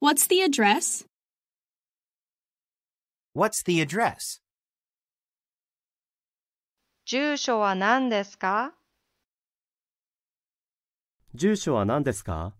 What's the address? What's the address? 住所は何ですか住所は何ですか